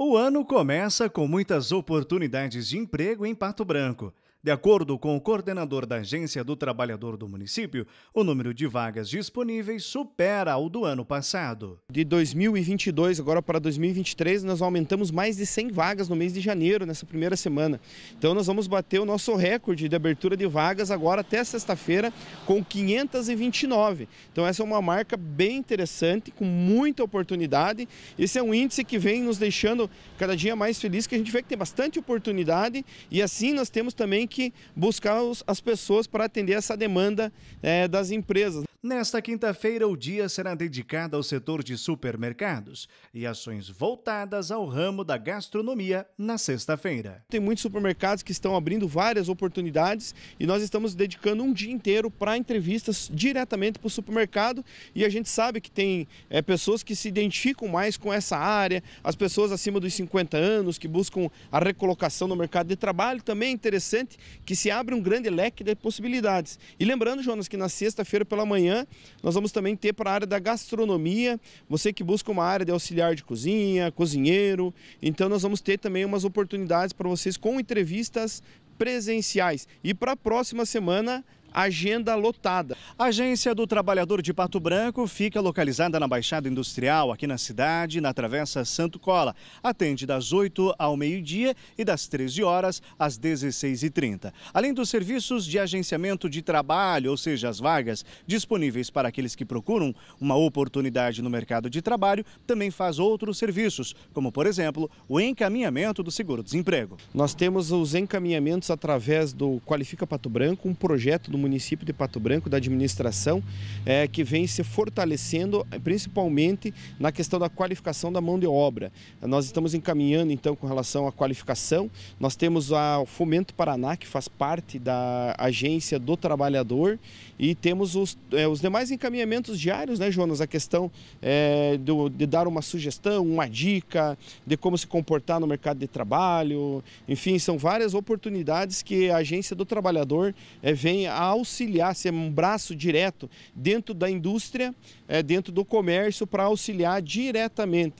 O ano começa com muitas oportunidades de emprego em Pato Branco. De acordo com o coordenador da Agência do Trabalhador do município, o número de vagas disponíveis supera o do ano passado. De 2022 agora para 2023, nós aumentamos mais de 100 vagas no mês de janeiro, nessa primeira semana. Então nós vamos bater o nosso recorde de abertura de vagas agora até sexta-feira com 529. Então essa é uma marca bem interessante, com muita oportunidade. Esse é um índice que vem nos deixando cada dia mais feliz, que a gente vê que tem bastante oportunidade e assim nós temos também que buscar os, as pessoas para atender essa demanda é, das empresas. Nesta quinta-feira, o dia será dedicado ao setor de supermercados e ações voltadas ao ramo da gastronomia na sexta-feira. Tem muitos supermercados que estão abrindo várias oportunidades e nós estamos dedicando um dia inteiro para entrevistas diretamente para o supermercado e a gente sabe que tem é, pessoas que se identificam mais com essa área, as pessoas acima dos 50 anos que buscam a recolocação no mercado de trabalho. Também é interessante que se abre um grande leque de possibilidades. E lembrando, Jonas, que na sexta-feira pela manhã nós vamos também ter para a área da gastronomia, você que busca uma área de auxiliar de cozinha, cozinheiro. Então nós vamos ter também umas oportunidades para vocês com entrevistas presenciais. E para a próxima semana, agenda lotada. A Agência do Trabalhador de Pato Branco fica localizada na Baixada Industrial, aqui na cidade, na Travessa Santo Cola. Atende das 8 ao meio-dia e das 13 horas às 16h30. Além dos serviços de agenciamento de trabalho, ou seja, as vagas disponíveis para aqueles que procuram uma oportunidade no mercado de trabalho, também faz outros serviços, como, por exemplo, o encaminhamento do seguro-desemprego. Nós temos os encaminhamentos através do Qualifica Pato Branco, um projeto do do município de Pato Branco, da administração, é, que vem se fortalecendo eh, principalmente na questão da qualificação da mão de obra. Nós estamos encaminhando então com relação à qualificação, nós temos a, o Fomento Paraná, que faz parte da agência do trabalhador, e temos os, é, os demais encaminhamentos diários, né, Jonas? A questão é, do, de dar uma sugestão, uma dica de como se comportar no mercado de trabalho, enfim, são várias oportunidades que a agência do trabalhador é, vem a auxiliar, ser é um braço direto dentro da indústria, eh, dentro do comércio, para auxiliar diretamente